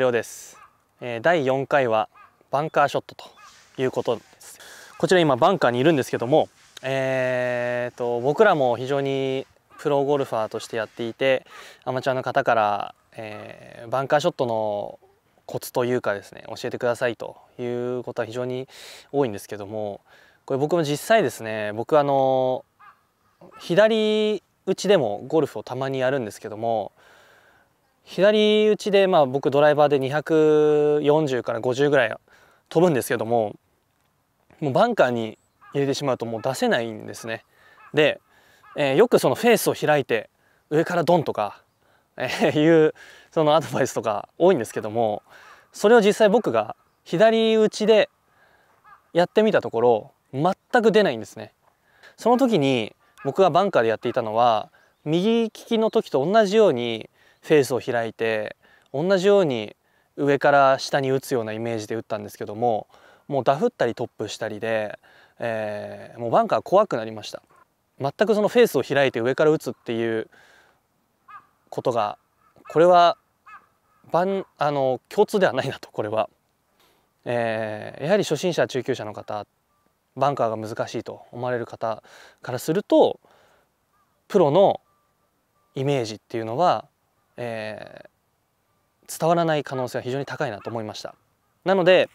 りうです、えー、第4回はバンカーショットということですこちら今バンカーにいるんですけどもえーと、と僕らも非常にプロゴルファーとしてやっていてアマチュアの方から、えー、バンカーショットのコツというかですね教えてくださいということは非常に多いんですけどもこれ僕も実際ですね僕あの左打ちでもゴルフをたまにやるんですけども左打ちで、まあ、僕ドライバーで240から50ぐらい飛ぶんですけどももうバンカーに入れてしまうともう出せないんですね。で、えー、よくそのフェースを開いて上からドンとか、えー、いうそのアドバイスとか多いんですけどもそれを実際僕が左打ちでやってみたところ全く出ないんですね。その時に僕がバンカーでやっていたのは右利きの時と同じようにフェースを開いて同じように上から下に打つようなイメージで打ったんですけどももうダフったりトップしたりで、えー、もうバンカー怖くなりました全くそのフェースを開いて上から打つっていうことがこれはンあの共通ではないなとこれは、えー、やはり初心者中級者の方バンカーが難しいと思われる方からするとプロのイメージっていうのはえー、伝わらない可能性は非常に高いなと思いましたなので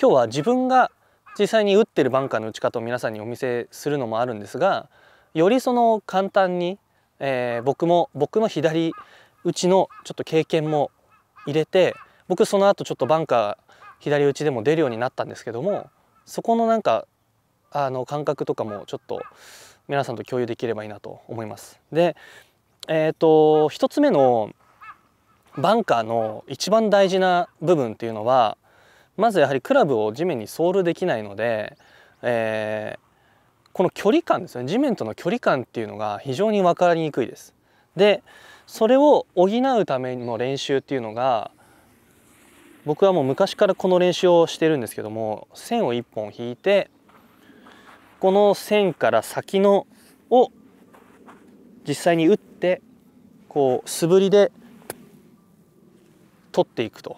今日は自分が実際に打ってるバンカーの打ち方を皆さんにお見せするのもあるんですがよりその簡単に、えー、僕も僕の左打ちのちょっと経験も入れて僕その後ちょっとバンカー左打ちでも出るようになったんですけどもそこのなんかあの感覚とかもちょっと皆さんと共有できればいいなと思います。でえー、と1つ目のバンカーの一番大事な部分っていうのはまずやはりクラブを地面にソールできないので、えー、この距離感ですね地面との距離感っていうのが非常に分かりにくいです。でそれを補うための練習っていうのが僕はもう昔からこの練習をしてるんですけども線を1本引いてこの線から先のを実際に打ってこう素振りで取っていくと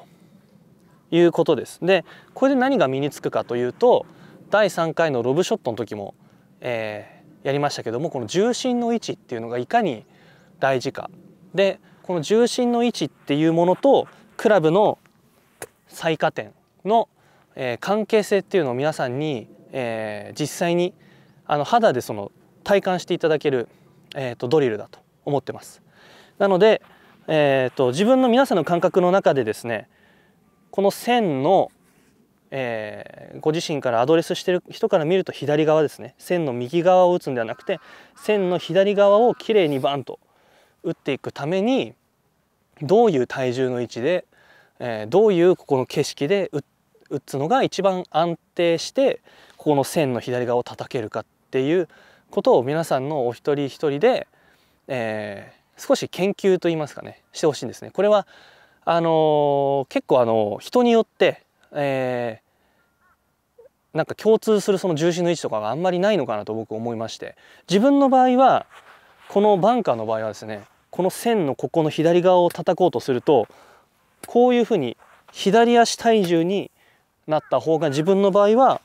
いうことです。でこれで何が身につくかというと第3回のロブショットの時も、えー、やりましたけどもこの重心の位置っていうのがいかに大事か。でこの重心の位置っていうものとクラブの最下点の、えー、関係性っていうのを皆さんに、えー、実際にあの肌でその体感していただけるえーと、ドリルだと思ってます。なので、えーと、自分の皆さんの感覚の中でですねこの線の、えー、ご自身からアドレスしてる人から見ると左側ですね線の右側を打つんではなくて線の左側をきれいにバンと打っていくためにどういう体重の位置で、えー、どういうここの景色で打つのが一番安定してここの線の左側を叩けるかっていうことを皆さんのお一人一人で、えー、少し研究といいますかねしてほしいんですね。これはあのー、結構あの人によって、えー、なんか共通するその重心の位置とかがあんまりないのかなと僕思いまして自分の場合はこのバンカーの場合はですねこの線のここの左側を叩こうとするとこういうふうに左足体重になった方が自分の場合は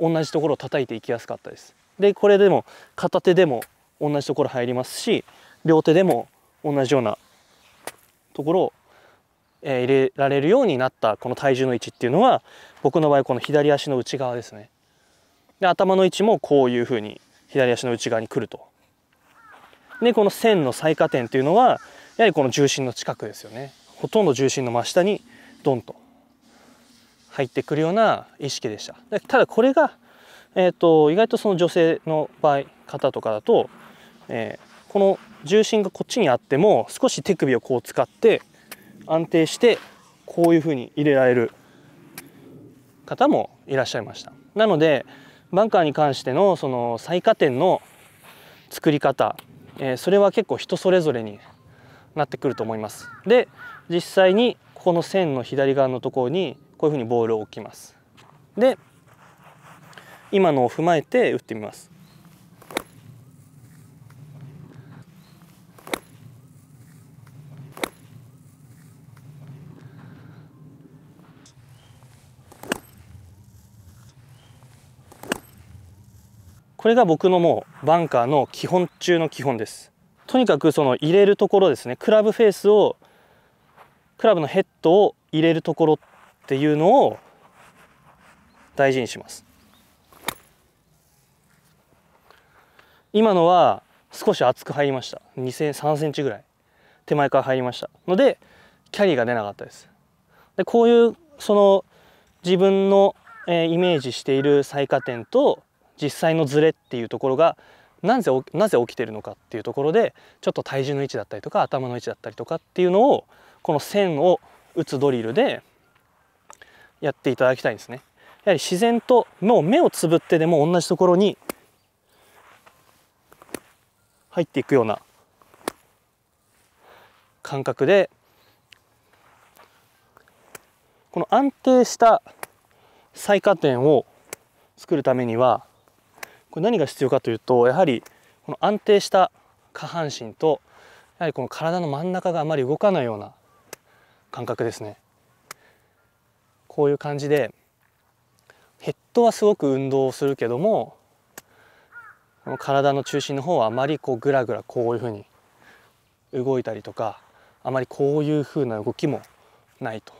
同じところを叩いていきやすかったです。でこれでも片手でも同じところ入りますし両手でも同じようなところを、え入れられるようになったこの体重の位置っていうのは僕の場合この左足の内側ですね。で頭の位置もこういうふうに左足の内側に来ると。でこの線の最下点っていうのはやはりこの重心の近くですよね。ほとんど重心の真下にドンと入ってくるような意識でした。ただこれがえーと、意外とその女性の場合方とかだと、えー、この重心がこっちにあっても少し手首をこう使って安定してこういうふうに入れられる方もいらっしゃいました。なのでバンカーに関してのその最下点の作り方、えー、それは結構人それぞれになってくると思います。で実際にここの線の左側のところにこういうふうにボールを置きます。で今のを踏まえて打ってみます。これが僕のもうバンカーの基本中の基本ですとにかくその入れるところですねクラブフェースをクラブのヘッドを入れるところっていうのを大事にします今のは少し厚く入りました2セン3センチぐらい手前から入りましたのでキャリーが出なかったですでこういうその自分の、えイメージしている最下点と実際のズレっていうところがなぜなぜ起きてるのかっていうところでちょっと体重の位置だったりとか頭の位置だったりとかっていうのをこの線を打つドリルでやっていただきたいんですね。やはり自然ともう目をつぶってでも同じところに入っていくような感覚でこの安定した最下点を作るためにはこれ何が必要かというとやはりこの安定した下半身とやはりこの体の真ん中があまり動かないような感覚ですね。こういう感じでヘッドはすごく運動をするけども体の中心の方はあまりこうグラグラこういうふうに動いたりとかあまりこういうふうな動きもないと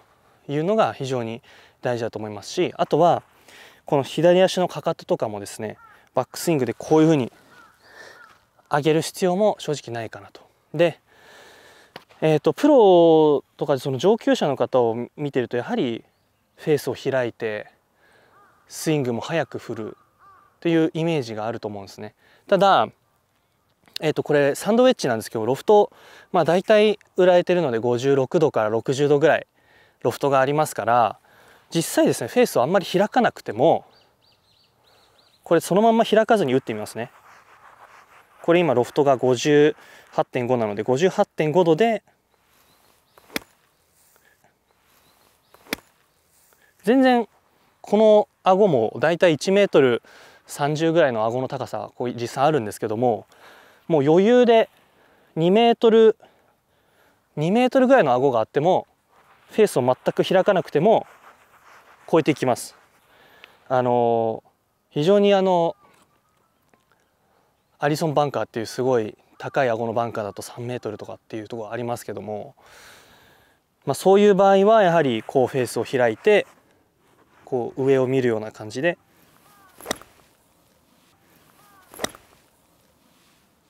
いうのが非常に大事だと思いますしあとはこの左足のかかととかもですねバックスイングでこういうふうに上げる必要も正直ないかなと。でえーと、とプロとかその上級者の方を見てるとやはりフェースを開いてスイングも早く振るというイメージがあると思うんですねただえー、とこれサンドウェッジなんですけどロフト、まあ、大体売られてるので56度から60度ぐらいロフトがありますから実際ですねフェースをあんまり開かなくてもこれそのまま開かずに打ってみますねこれ今ロフトが58.5なので58.5度で全然この顎もだいたい1メートル30ぐらいの顎の高さこう実際あるんですけどももう余裕で2メートル2メートルぐらいの顎があってもフェースを全く開かなくても超えていきます。あの非常にあのアリソンバンカーっていうすごい高い顎のバンカーだと3メートルとかっていうところありますけども、まあ、そういう場合はやはりこうフェースを開いてこう上を見るような感じで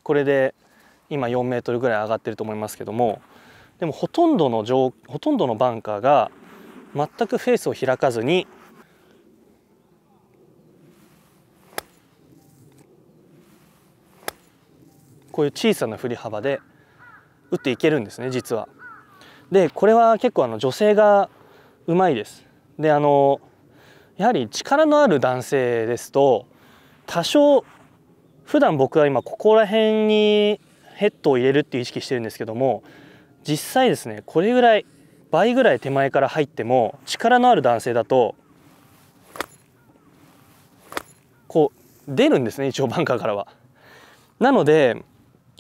これで今4メートルぐらい上がってると思いますけどもでもほとんどのほとんどのバンカーが全くフェースを開かずにこういう小さな振り幅で打っていけるんですね実は。でこれは結構あの女性がうまいです。であのやはり力のある男性ですと多少普段僕は今ここら辺にヘッドを入れるっていう意識してるんですけども実際ですねこれぐらい倍ぐらい手前から入っても力のある男性だとこう出るんですね一応バンカーからは。なので、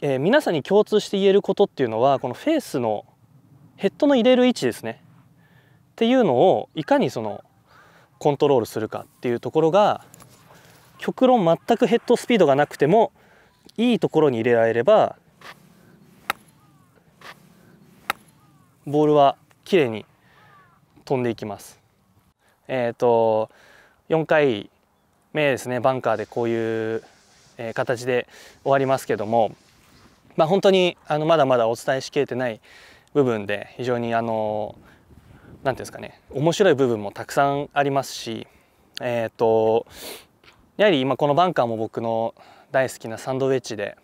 えー、皆さんに共通して言えることっていうのはこのフェースのヘッドの入れる位置ですねっていうのをいかにそのコントロールするかっていうところが極論全くヘッドスピードがなくてもいいところに入れられればボールは綺麗に飛んでいきます。えーと、4回目ですねバンカーでこういう、形で終わりますけども、まあ、本当にあのまだまだお伝えしきれてない部分で非常にあの何て言うんですかね面白い部分もたくさんありますしえっ、ー、とやはり今このバンカーも僕の大好きなサンドウェッジで、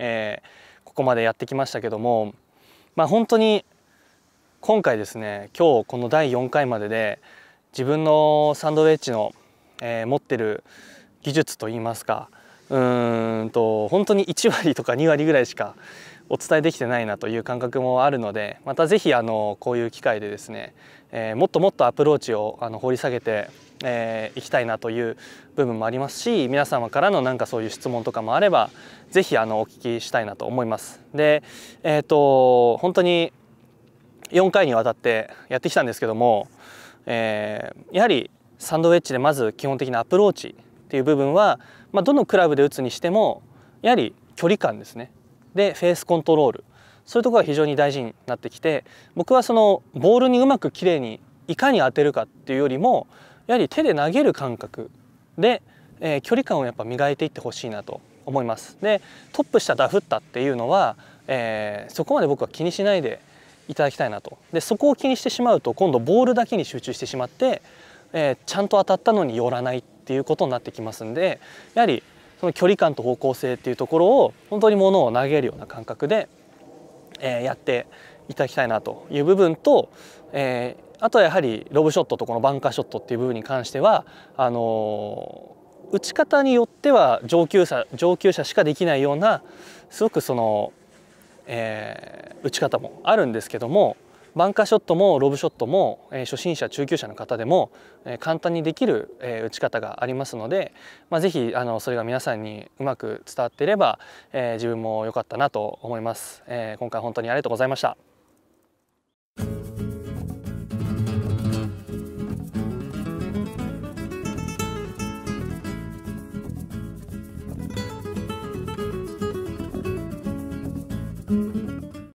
えー、ここまでやってきましたけども、まあ、本当に今回ですね今日この第4回までで自分のサンドウェッジの、えー、持ってる技術といいますかうんと本当に1割とか2割ぐらいしかお伝えできてないなという感覚もあるのでまた是非あのこういう機会でですね、えー、もっともっとアプローチをあの掘り下げてえー、いきたいなという部分もありますし皆様からのなんかそういう質問とかもあればぜひあのお聞きしたいなと思います。でえっ、ー、と本当に4回にわたってやってきたんですけども、えー、やはりサンドウェッジでまず基本的なアプローチっていう部分は、まあ、どのクラブで打つにしてもやはり距離感ですねでフェースコントロールそういうところが非常に大事になってきて僕はそのボールにうまくきれいにいかに当てるかっていうよりもやはり手で投げる感覚で、えー、距離感をやっぱ磨いていってほしいなと思います。でトップしたダフったっていうのは、えー、そこまで僕は気にしないでいただきたいなとでそこを気にしてしまうと今度ボールだけに集中してしまって、えー、ちゃんと当たったのに寄らないっていうことになってきますんでやはりその距離感と方向性っていうところを本当に物を投げるような感覚で、えー、やっていただきたいなという部分と、えあとはやはりロブショットとこのバンカーショットっていう部分に関してはあの打ち方によっては上級者上級者しかできないようなすごくその、えー、打ち方もあるんですけどもバンカーショットもロブショットも、えー、初心者中級者の方でも、えー、簡単にできる、えー、打ち方がありますので、まあ、是非あのそれが皆さんにうまく伝わっていれば、え自分も良かったなと思います、え今回本当にありがとうございました。